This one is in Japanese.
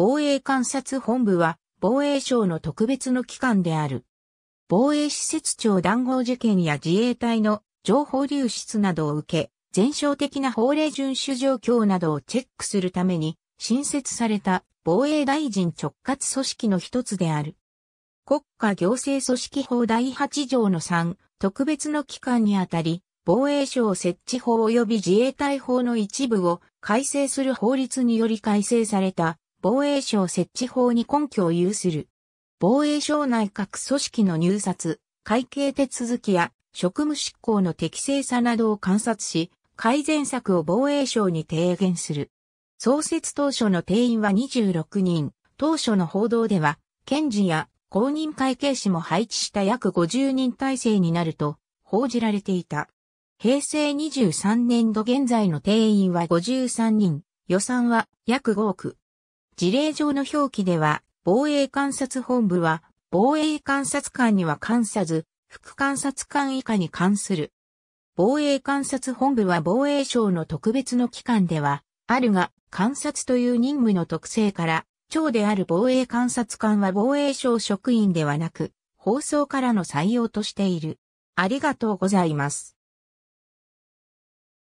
防衛監察本部は防衛省の特別の機関である。防衛施設庁談合事件や自衛隊の情報流出などを受け、全省的な法令遵守状況などをチェックするために新設された防衛大臣直轄組織の一つである。国家行政組織法第8条の3、特別の機関にあたり、防衛省設置法及び自衛隊法の一部を改正する法律により改正された防衛省設置法に根拠を有する。防衛省内閣組織の入札、会計手続きや職務執行の適正さなどを観察し、改善策を防衛省に提言する。創設当初の定員は26人、当初の報道では、検事や公認会計士も配置した約50人体制になると報じられていた。平成23年度現在の定員は53人、予算は約5億事例上の表記では、防衛監察本部は、防衛監察官には関さず、副監察官以下に関する。防衛監察本部は防衛省の特別の機関では、あるが、監察という任務の特性から、長である防衛監察官は防衛省職員ではなく、放送からの採用としている。ありがとうございます。